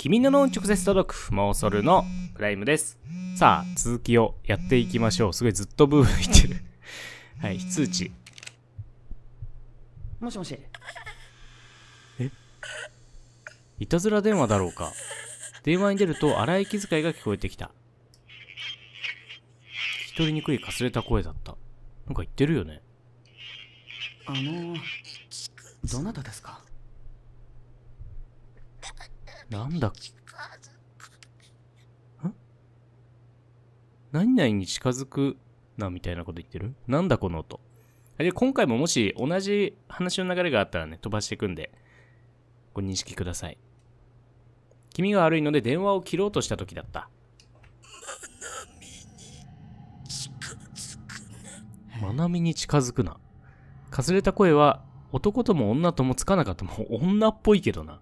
君の直接届くーソルのライムです。さあ、続きをやっていきましょう。すごいずっとブーブー言ってる はい、非通知。もしもし。えいたずら電話だろうか。電話に出ると荒い気遣いが聞こえてきた。聞き取りにくいかすれた声だった。なんか言ってるよね。あのどなたですかなんだっけん何々に近づくな、みたいなこと言ってるなんだこの音。で今回ももし同じ話の流れがあったらね、飛ばしていくんで、ご認識ください。君が悪いので電話を切ろうとした時だった。まなみに近づくな。かすれた声は、男とも女ともつかなかった。もう女っぽいけどな。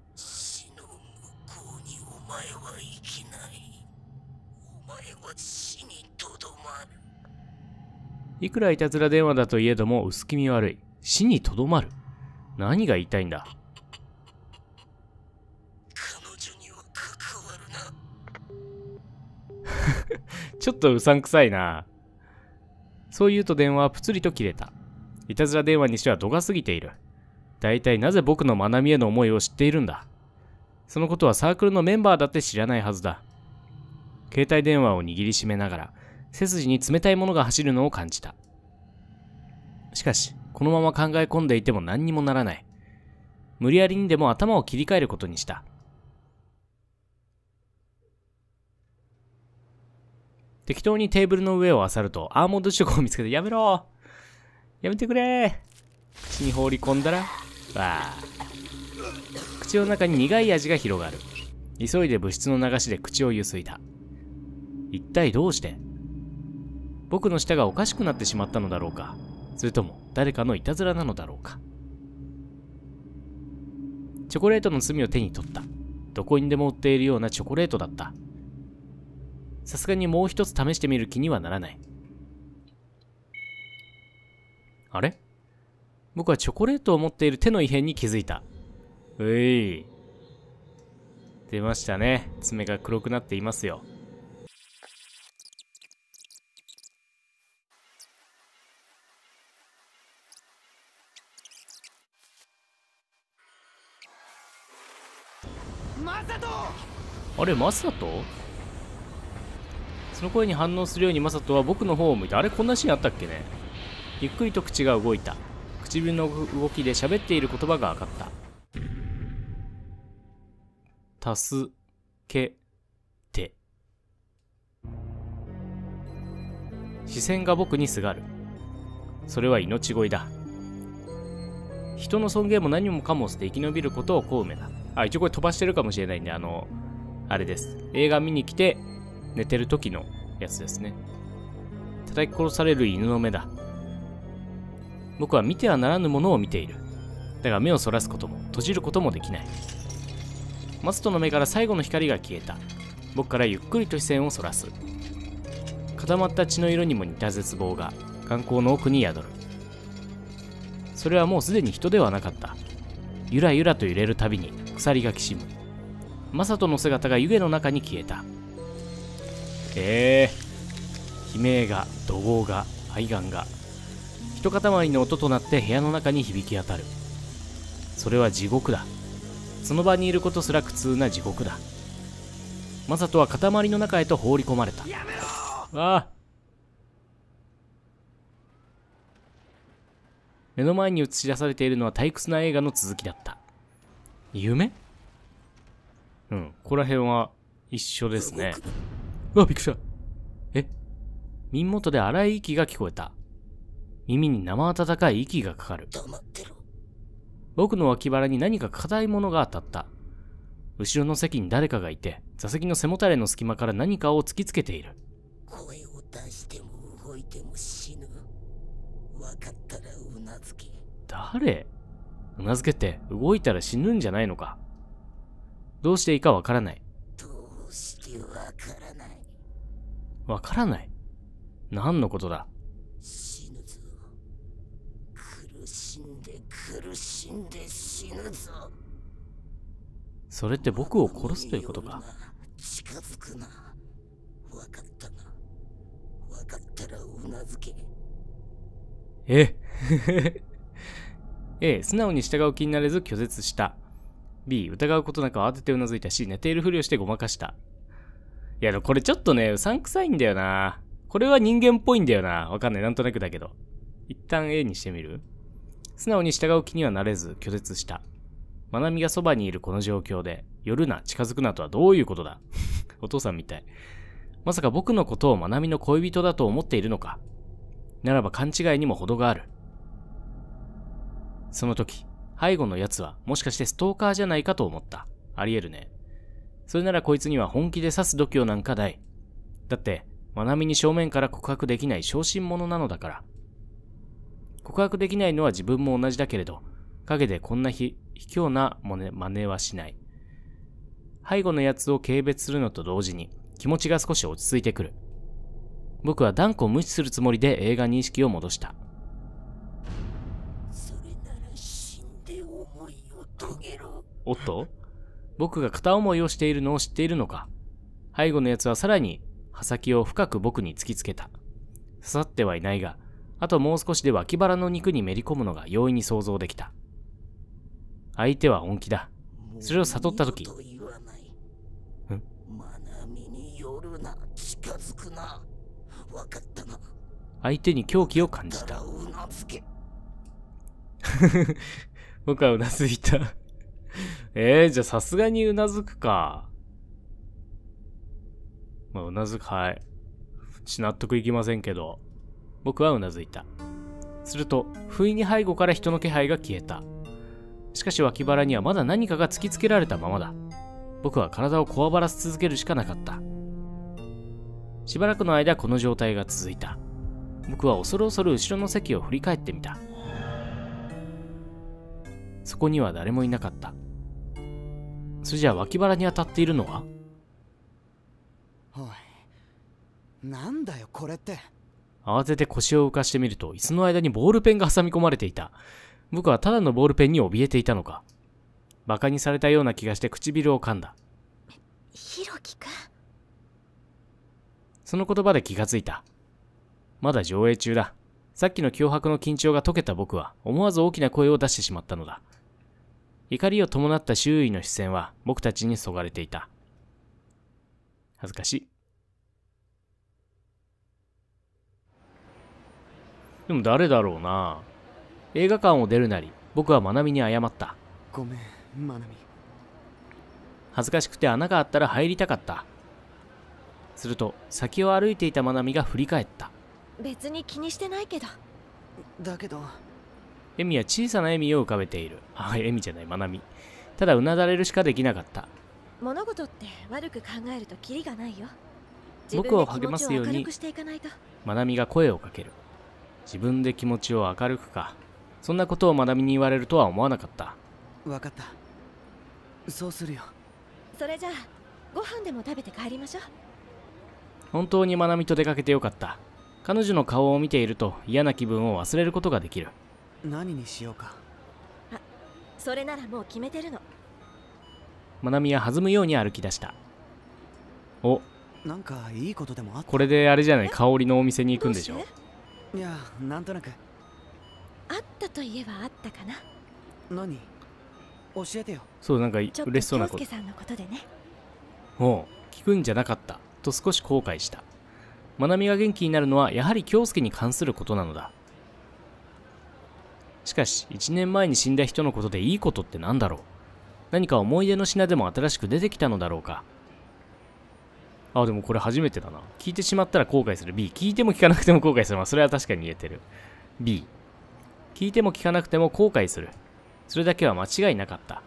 いくらいたずら電話だといえども薄気味悪い。死にとどまる。何が言いたいんだ彼女 ちょっとうさんくさいな。そう言うと電話はぷつりと切れた。いたずら電話にしては度が過ぎている。大体なぜ僕の学びへの思いを知っているんだそのことはサークルのメンバーだって知らないはずだ。携帯電話を握りしめながら、背筋に冷たいものが走るのを感じた。しかし、このまま考え込んでいても何にもならない。無理やりにでも頭を切り替えることにした。適当にテーブルの上を漁るとアーモンドチョコを見つけてやめろやめてくれ口に放り込んだら、わあ。口の中に苦い味が広がる。急いで物質の流しで口をゆすいた。一体どうして僕の舌がおかしくなってしまったのだろうかそれとも誰かのいたずらなのだろうかチョコレートの罪を手に取ったどこにでも売っているようなチョコレートだったさすがにもう一つ試してみる気にはならないあれ僕はチョコレートを持っている手の異変に気づいたうい出ましたね爪が黒くなっていますよあれマサトその声に反応するようにマサトは僕の方を向いたあれこんなシーンあったっけねゆっくりと口が動いた唇の動きで喋っている言葉が分かった助けて視線が僕にすがるそれは命乞いだ人の尊厳も何もかも捨て生き延びることをこうめだあ一応これ飛ばしてるかもしれないんであのあれです。映画見に来て、寝てる時のやつですね。叩き殺される犬の目だ。僕は見てはならぬものを見ている。だが目をそらすことも、閉じることもできない。マストの目から最後の光が消えた。僕からゆっくりと視線をそらす。固まった血の色にも似た絶望が、眼光の奥に宿る。それはもうすでに人ではなかった。ゆらゆらと揺れるたびに鎖がきしむ。マサトの姿が湯気の中に消えたええー、悲鳴が怒号が肺がんが一塊の音となって部屋の中に響き当たるそれは地獄だその場にいることすら苦痛な地獄だマサトは塊の中へと放り込まれたああ目の前に映し出されているのは退屈な映画の続きだった夢うん。ここら辺は一緒ですね。うわ、びっくりした。え耳元で荒い息が聞こえた。耳に生温かい息がかかる。黙ってろ。僕の脇腹に何か硬いものが当たった。後ろの席に誰かがいて、座席の背もたれの隙間から何かを突きつけている。声を出しても動いても死ぬ。分かったらうなずけ。誰うなずけって動いたら死ぬんじゃないのか。どうしていいかわからない。どうしてわからない。わからない何のことだ死ぬぞ。苦しんで苦しんで死ぬぞ。それって僕を殺すということか。近づくな。わかったな。わかったらうなずけ。え ええ、素直に従う気になれず拒絶した。B、疑うことなく慌ててうなずいた C、寝ているふりをしてごまかした。いや、これちょっとね、うさんくさいんだよな。これは人間っぽいんだよな。わかんない。なんとなくだけど。一旦 A にしてみる素直に従う気にはなれず、拒絶した。まなみがそばにいるこの状況で、寄るな、近づくなとはどういうことだ お父さんみたい。まさか僕のことをまなみの恋人だと思っているのかならば勘違いにも程がある。その時、背後の奴はもしかしてストーカーじゃないかと思った。ありえるね。それならこいつには本気で刺す度胸なんかない。だって、まなみに正面から告白できない小心者なのだから。告白できないのは自分も同じだけれど、陰でこんなひ卑怯な真似はしない。背後のやつを軽蔑するのと同時に気持ちが少し落ち着いてくる。僕は断固無視するつもりで映画認識を戻した。おっと僕が片思いをしているのを知っているのか背後の奴はさらに刃先を深く僕に突きつけた。刺さってはいないが、あともう少しで脇腹の肉にめり込むのが容易に想像できた。相手は本気だ。それを悟った時。ん相手に狂気を感じた。僕はうなずいた えー、じゃあさすがにうなずくか。まあ、うなずく、はい。ち納得いきませんけど、僕はうなずいた。すると、不意に背後から人の気配が消えた。しかし脇腹にはまだ何かが突きつけられたままだ。僕は体をこわばらせ続けるしかなかった。しばらくの間この状態が続いた。僕は恐る恐る後ろの席を振り返ってみた。そこには誰もいなかった。それじゃあ脇腹に当たっているのはおい、なんだよこれって。慌てて腰を浮かしてみると、椅子の間にボールペンが挟み込まれていた。僕はただのボールペンに怯えていたのか。馬鹿にされたような気がして唇を噛んだ。ひろきその言葉で気がついた。まだ上映中だ。さっきの脅迫の緊張が解けた僕は、思わず大きな声を出してしまったのだ。怒りを伴った周囲の視線は僕たちにそがれていた。恥ずかしい。でも誰だろうな映画館を出るなり、僕はまなみに謝った。ごめん、まな恥ずかしくて穴があったら入りたかった。すると、先を歩いていたまなみが振り返った。別に気にしてないけど。だけど、エミは小さな笑みを浮かべている。あ、エミじゃない、マナミ。ただうなだれるしかできなかった。物事って悪く考えるとキリがないよ。僕を励ますように、マナミが声をかける。自分で気持ちを明るくか。そんなことをマナミに言われるとは思わなかった。わかった。そうするよ。それじゃあ、ご飯でも食べて帰りましょう。本当にマナミと出かけてよかった。彼女の顔を見ていると嫌な気分を忘れることができる。何にしようかあそれならもう決めてるのまなみは弾むように歩き出したおなんかいいことでもあこれであれじゃない香りのお店に行くんでしょういやなんとなくあったといえばあったかな何教えてよそうなんか嬉しそうなことさんのことでねおう聞くんじゃなかったと少し後悔したまなみが元気になるのはやはり京介に関することなのだしかし、1年前に死んだ人のことでいいことって何だろう何か思い出の品でも新しく出てきたのだろうかあ、でもこれ初めてだな。聞いてしまったら後悔する。B。聞いても聞かなくても後悔する。まあ、それは確かに言えてる。B。聞いても聞かなくても後悔する。それだけは間違いなかった。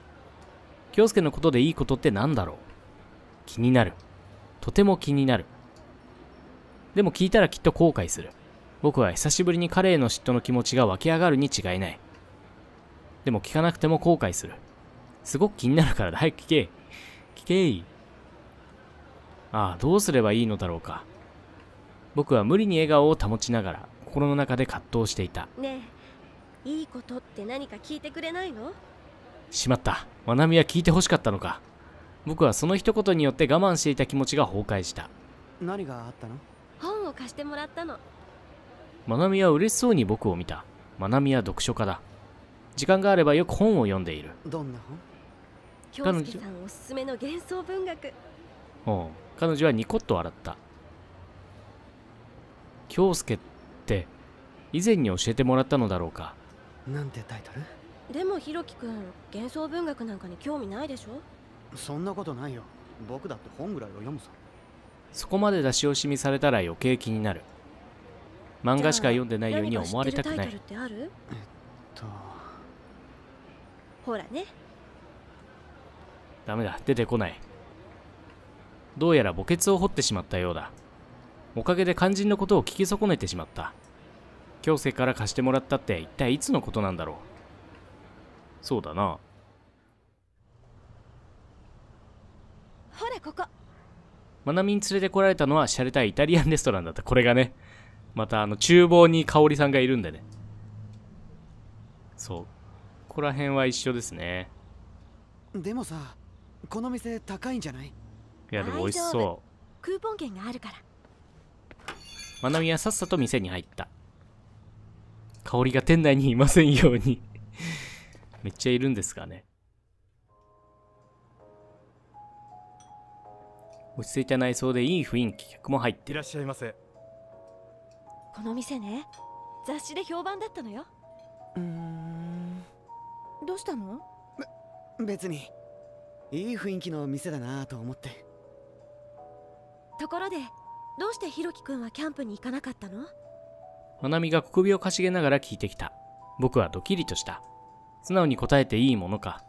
京介のことでいいことって何だろう気になる。とても気になる。でも聞いたらきっと後悔する。僕は久しぶりに彼への嫉妬の気持ちが湧き上がるに違いない。でも聞かなくても後悔する。すごく気になるからだ。はい、聞け。聞けああ、どうすればいいのだろうか。僕は無理に笑顔を保ちながら、心の中で葛藤していた。ねえ、いいことって何か聞いてくれないのしまった。まなみは聞いて欲しかったのか。僕はその一言によって我慢していた気持ちが崩壊した。何があったの本を貸してもらったの。まなみは嬉しそうに僕を見た。まなみは読書家だ。時間があればよく本を読んでいる。どんな本京介さんおすすめの幻想文学。おう彼女はニコッと笑った。京介って以前に教えてもらったのだろうか。なんてタイトルでもひろきくん幻想文学なんかに興味ないでしょそんなことないよ僕だって本ぐらいを読むさそこまで出し惜しみされたら余計気になる漫画しか読んでないように思われたくない。えっと、ほらね。ダメだ、出てこない。どうやら墓穴を掘ってしまったようだ。おかげで肝心のことを聞き損ねてしまった。京制から貸してもらったって一体いつのことなんだろう。そうだな。ほらここ。マナミに連れてこられたのは洒落たイタリアンレストランだった。これがね。またあの厨房に香織さんがいるんでねそうここら辺は一緒ですねでもさこの店高いんじゃないいやでも美味しそうクーポン券があるからまなはさっさと店に入った香りが店内にいませんように めっちゃいるんですかね落ち着いた内装でいい雰囲気客も入っていらっしゃいませこの店ね雑誌で評判だったのようんどうしたのべ別にいい雰囲気の店だなと思ってところでどうしてひろきくんはキャンプに行かなかったのまなみが小首をかしげながら聞いてきた僕はドキリとした素直に答えていいものか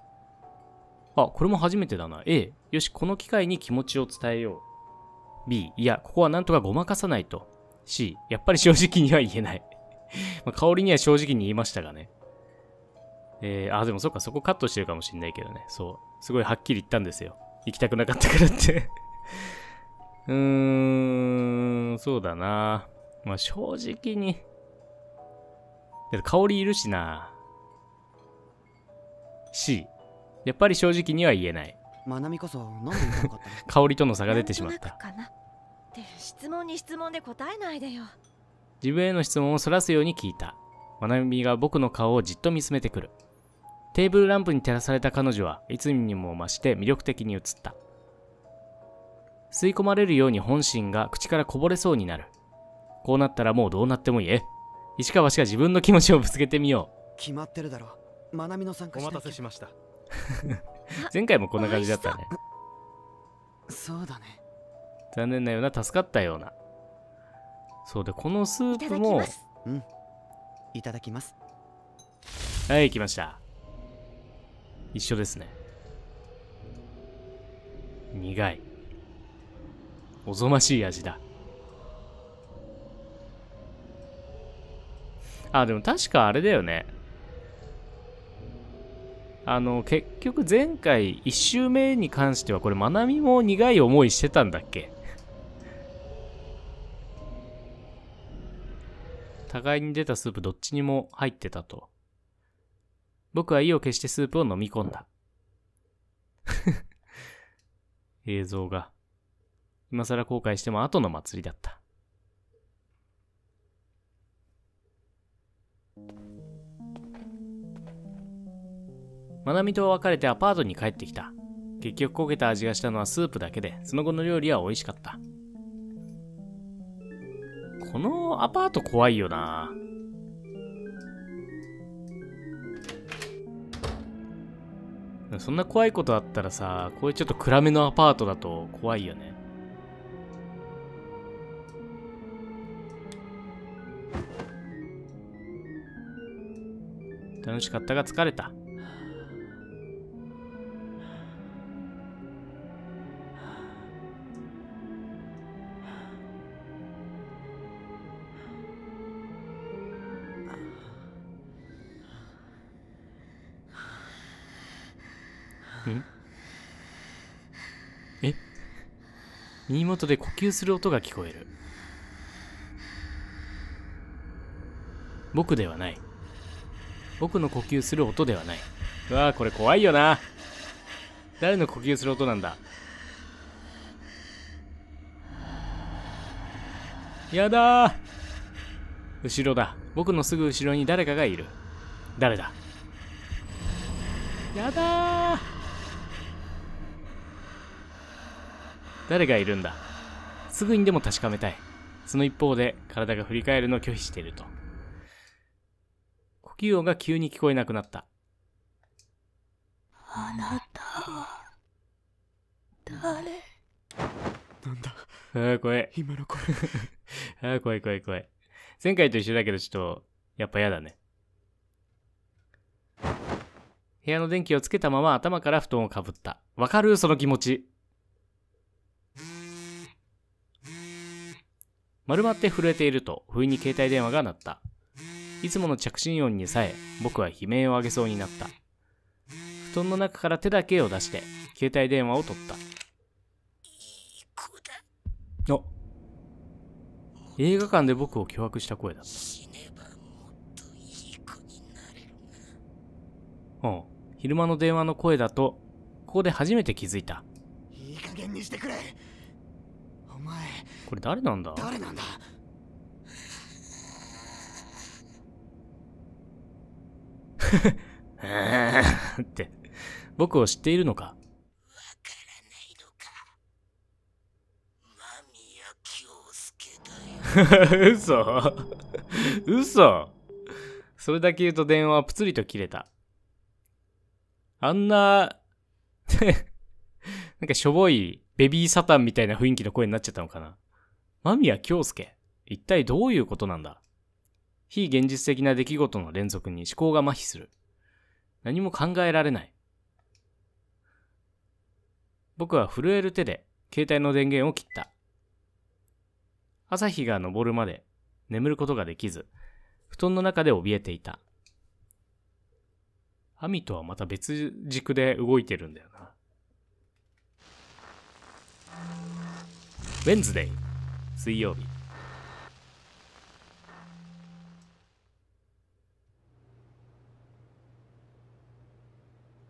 あこれも初めてだな A よしこの機会に気持ちを伝えよう B いやここはなんとかごまかさないとし、やっぱり正直には言えない ま香りには正直に言いましたがね。えー、あ、でもそっか、そこカットしてるかもしんないけどね。そう。すごいはっきり言ったんですよ。行きたくなかったからって うーん、そうだな。まあ、正直に。だって香りいるしな。C。やっぱり正直には言えない。香りとの差が出てしまった。って質問に質問で答えないでよ自分への質問をそらすように聞いたまなみが僕の顔をじっと見つめてくるテーブルランプに照らされた彼女はいつにも増して魅力的に映った吸い込まれるように本心が口からこぼれそうになるこうなったらもうどうなってもいいえ石川氏が自分の気持ちをぶつけてみよう決まってるだろまなみの参加お待たせしました 前回もこんな感じだったねそうだね残念なような助かったようなそうでこのスープもいただきますはい来ました一緒ですね苦いおぞましい味だあでも確かあれだよねあの結局前回1周目に関してはこれまなみも苦い思いしてたんだっけ互いに出たスープどっちにも入ってたと。僕は意を決してスープを飲み込んだ。映像が。今更後悔しても後の祭りだった。まなみと別れてアパートに帰ってきた。結局焦げた味がしたのはスープだけで、その後の料理は美味しかった。このアパート怖いよな。そんな怖いことあったらさ、こういうちょっと暗めのアパートだと怖いよね。楽しかったが疲れた。耳元で呼吸する音が聞こえる僕ではない僕の呼吸する音ではないうわーこれ怖いよな誰の呼吸する音なんだやだ後ろだ僕のすぐ後ろに誰かがいる誰だやだ誰がいるんだすぐにでも確かめたい。その一方で、体が振り返るのを拒否していると。呼吸音が急に聞こえなくなった。あなたは、誰なんだ。ああ、怖い。今の声。ああ、怖い怖い怖い。前回と一緒だけど、ちょっと、やっぱ嫌だね。部屋の電気をつけたまま頭から布団をかぶった。わかるその気持ち。丸まって震えていると、不意に携帯電話が鳴った。いつもの着信音にさえ、僕は悲鳴を上げそうになった。布団の中から手だけを出して、携帯電話を取った。あ映画館で僕を脅迫した声だった。う昼間の電話の声だと、ここで初めて気づいた。いい加減にしてくれ。お前、これ誰なんだ誰なんだって、僕を知っているのかわからないのか間宮京介だよ。嘘嘘それだけ言うと電話はぷつりと切れた。あんな、なんかしょぼいベビーサタンみたいな雰囲気の声になっちゃったのかな間宮京介、一体どういうことなんだ非現実的な出来事の連続に思考が麻痺する。何も考えられない。僕は震える手で携帯の電源を切った。朝日が昇るまで眠ることができず、布団の中で怯えていた。アミとはまた別軸で動いてるんだよな。n e ンズ a y 水曜日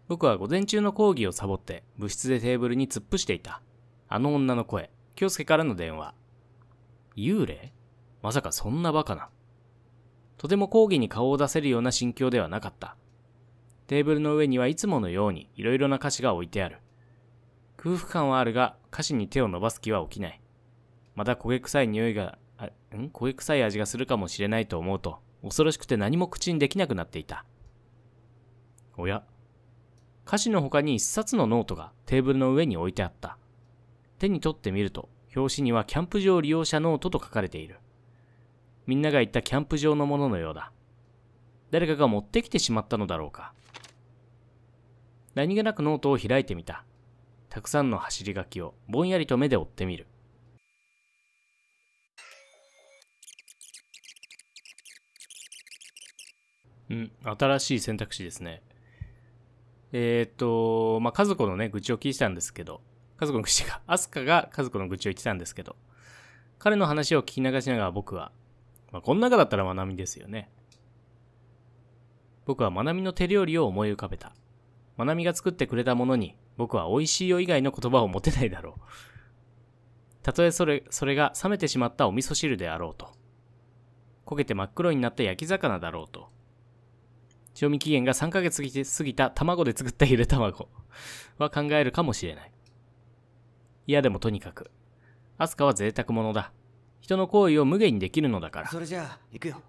僕は午前中の講義をサボって部室でテーブルに突っ伏していた。あの女の声、京介からの電話。幽霊まさかそんなバカな。とても講義に顔を出せるような心境ではなかった。テーブルの上にはいつものように色々な歌詞が置いてある。空腹感はあるが歌詞に手を伸ばす気は起きない。また焦げ臭い匂いが、ん焦げ臭い味がするかもしれないと思うと、恐ろしくて何も口にできなくなっていた。おや歌詞の他に一冊のノートがテーブルの上に置いてあった。手に取ってみると、表紙にはキャンプ場利用者ノートと書かれている。みんなが行ったキャンプ場のもののようだ。誰かが持ってきてしまったのだろうか。何気なくノートを開いてみた。たくさんの走り書きをぼんやりと目で追ってみる。うん、新しい選択肢ですね。えっ、ー、と、まあ、族のね、愚痴を聞いてたんですけど、家族の愚痴が、アスカが家族の愚痴を言ってたんですけど、彼の話を聞き流しながら僕は、まあ、この中だったらまなみですよね。僕はまなみの手料理を思い浮かべた。まなみが作ってくれたものに、僕は美味しいよ以外の言葉を持てないだろう。たとえそれ、それが冷めてしまったお味噌汁であろうと。焦げて真っ黒になった焼き魚だろうと。賞味期限が3ヶ月過ぎた卵で作ったゆで卵は考えるかもしれない。いやでもとにかく、アスカは贅沢者だ。人の行為を無限にできるのだから。それじゃあ、行くよ。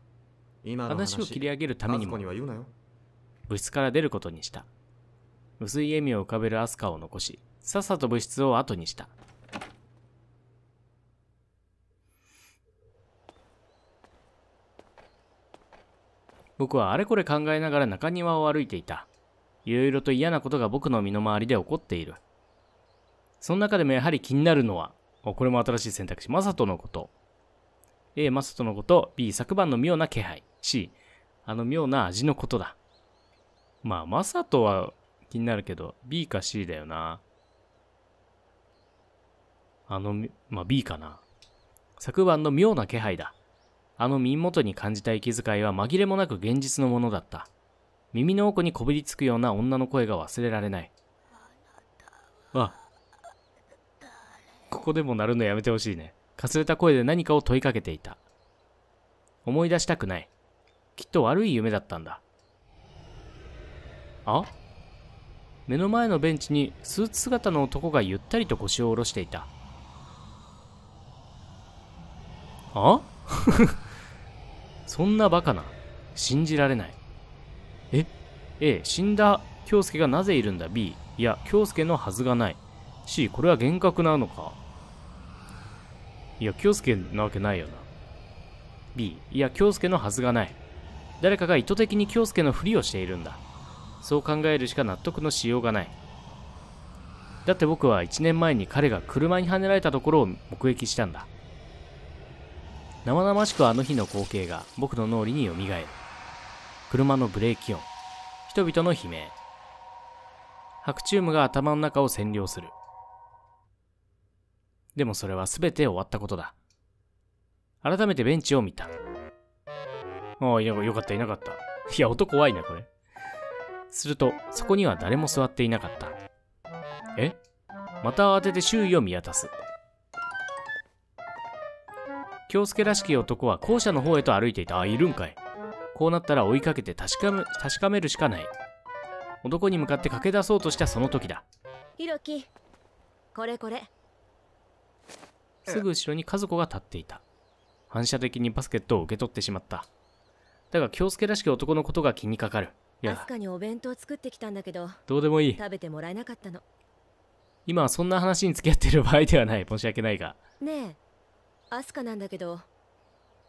今話を切り上げるためにも、に質から出ることにした。薄い笑みを浮かべるアスカを残し、さっさと物質を後にした。僕はあれこれ考えながら中庭を歩いていた。いろいろと嫌なことが僕の身の回りで起こっている。その中でもやはり気になるのは、これも新しい選択肢、マサトのこと。A、マサトのこと、B、昨晩の妙な気配、C、あの妙な味のことだ。まあ、マサトは気になるけど、B か C だよな。あの、まあ B かな。昨晩の妙な気配だ。あの耳元に感じた息遣いは紛れもなく現実のものだった。耳の奥にこびりつくような女の声が忘れられない。あ、ここでも鳴るのやめてほしいね。かすれた声で何かを問いかけていた。思い出したくない。きっと悪い夢だったんだ。あ目の前のベンチにスーツ姿の男がゆったりと腰を下ろしていた。あ そんなバカな。信じられない。え ?A、死んだ京介がなぜいるんだ ?B、いや、京介のはずがない。C、これは幻覚なのかいや、京介なわけないよな。B、いや、京介のはずがない。誰かが意図的に京介のふりをしているんだ。そう考えるしか納得のしようがない。だって僕は1年前に彼が車にはねられたところを目撃したんだ。生々しくあの日の光景が僕の脳裏によみがえる。車のブレーキ音。人々の悲鳴。白チュームが頭の中を占領する。でもそれは全て終わったことだ。改めてベンチを見た。ああ、いやよかった、いなかった。いや、音怖いな、これ。すると、そこには誰も座っていなかった。えまた慌てて周囲を見渡す。京介らしき男は校舎の方へと歩いていた。あ、いるんかい。こうなったら追いかけて確かめ確かめるしかない。男に向かって駆け出そうとしたその時だ。ひろき、これこれ。すぐ後ろに和子が立っていた。反射的にバスケットを受け取ってしまった。だが京介らしき男のことが気にかかる。いや、かにお弁当作ってきたんだけど、どうでもいい。食べてもらえなかったの。今はそんな話に付き合ってる場合ではない。申し訳ないが。ねえ、アスカなんだけど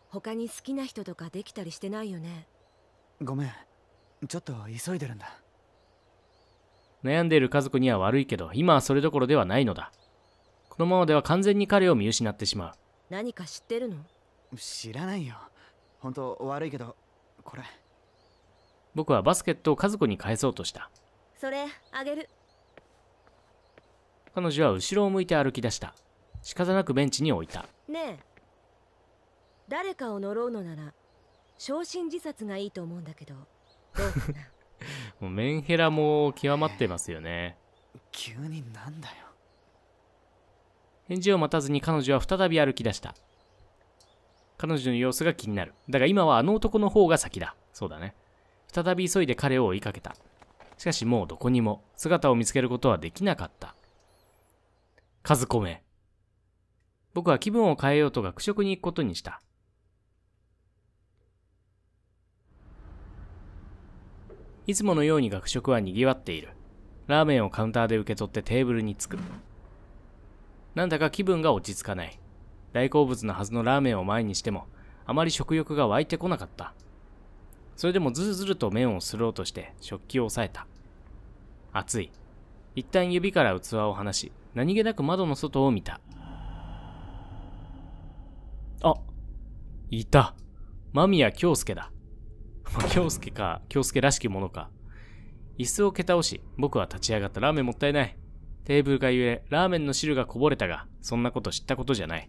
他に好きな人とかできたりしてないよねごめんちょっと急いでるんだ悩んでいる家族には悪いけど今はそれどころではないのだこのままでは完全に彼を見失ってしまう何か知ってるの知らないよ本当悪いけどこれ僕はバスケットを家族に返そうとしたそれあげる彼女は後ろを向いて歩き出した仕方なくベンチに置いたねえ誰かを呪うのなら焼身自殺がいいと思うんだけどどう もうメンヘラも極まってますよね急になんだよ返事を待たずに彼女は再び歩き出した彼女の様子が気になるだが今はあの男の方が先だそうだね再び急いで彼を追いかけたしかしもうどこにも姿を見つけることはできなかった和子め僕は気分を変えようと学食に行くことにした。いつものように学食は賑わっている。ラーメンをカウンターで受け取ってテーブルに着く。なんだか気分が落ち着かない。大好物のはずのラーメンを前にしても、あまり食欲が湧いてこなかった。それでもずるずると麺をすろうとして食器を押さえた。熱い。一旦指から器を離し、何気なく窓の外を見た。あ、いた。間宮京介だ。京介か、京介らしきものか。椅子を蹴倒し、僕は立ち上がったラーメンもったいない。テーブルが揺れ、ラーメンの汁がこぼれたが、そんなこと知ったことじゃない。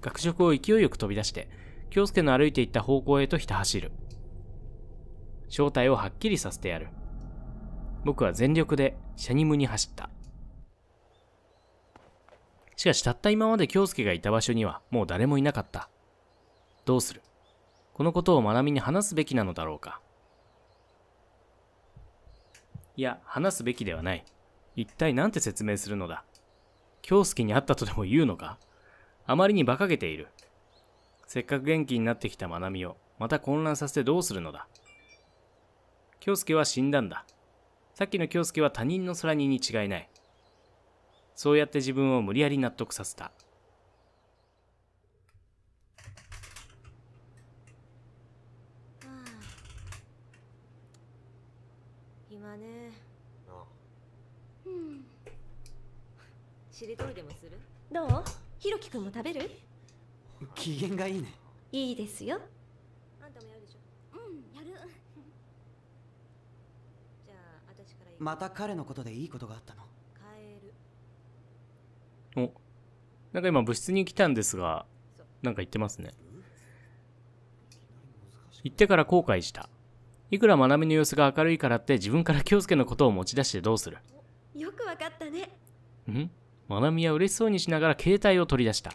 学食を勢いよく飛び出して、京介の歩いていった方向へとひた走る。正体をはっきりさせてやる。僕は全力でシャニムに走った。しかしたった今まで京介がいた場所にはもう誰もいなかった。どうするこのことをまなみに話すべきなのだろうかいや、話すべきではない。一体何て説明するのだ京介に会ったとでも言うのかあまりに馬鹿げている。せっかく元気になってきたまなみを、また混乱させてどうするのだ京介は死んだんだ。さっきの京介は他人の空にに違いない。そうやって自分を無理やり納得させた。今ねああうんしりとりでもするどうひろきくんも食べる機嫌がいいねいいですよあんたもやるでしょうんやるじゃあ私からまた彼のことでいいことがあったのおなんか今部室に来たんですがなんか言ってますね行ってから後悔したいくらまなみの様子が明るいからって自分から京介のことを持ち出してどうするよくわかったねうんまなみは嬉しそうにしながら携帯を取り出した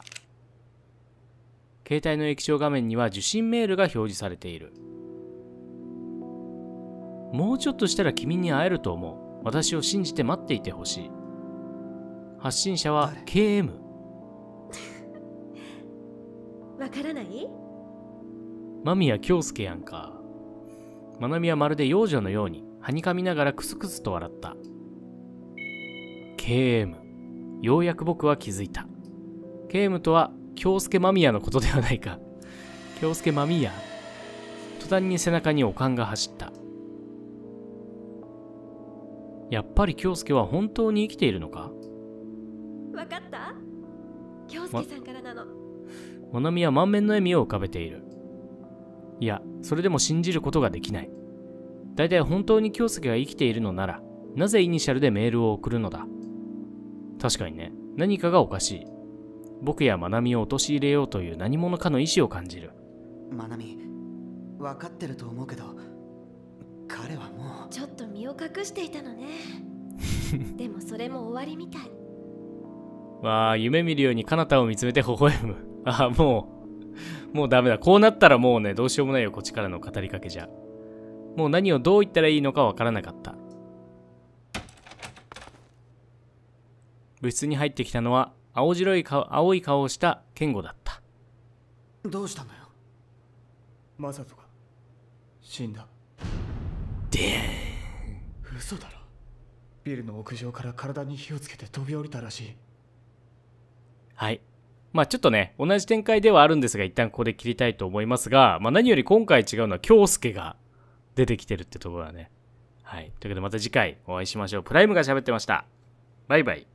携帯の液晶画面には受信メールが表示されているもうちょっとしたら君に会えると思う私を信じて待っていてほしい発信者は KM わからない間宮京介やんかまなみはまるで幼女のようにはにかみながらクスクスと笑った KM ようやく僕は気づいた KM とは京介間宮のことではないか京介間宮途端に背中におかんが走ったやっぱり京介は本当に生きているのかわかった京介さんからなの。モナミは満面の笑みを浮かべている。いや、それでも信じることができない。大体本当に京介が生きているのなら、なぜイニシャルでメールを送るのだ確かにね、何かがおかしい。僕やマナミを陥れようという何者かの意志を感じる。マナミ、分かってると思うけど、彼はもう。ちょっと身を隠していたのね。でもそれも終わりみたい。わあ、夢見るように彼方を見つめて微笑む。あ あ、もう、もうダメだ。こうなったらもうね、どうしようもないよ、こっちからの語りかけじゃ。もう何をどう言ったらいいのかわからなかった。部室に入ってきたのは、青白い顔、青い顔をした健吾だった。どうしたのよマサトが死んだ。でーん。嘘だろ。ビルの屋上から体に火をつけて飛び降りたらしい。はい。まあちょっとね、同じ展開ではあるんですが、一旦ここで切りたいと思いますが、まあ何より今回違うのは京介が出てきてるってところだね。はい。というわけでまた次回お会いしましょう。プライムが喋ってました。バイバイ。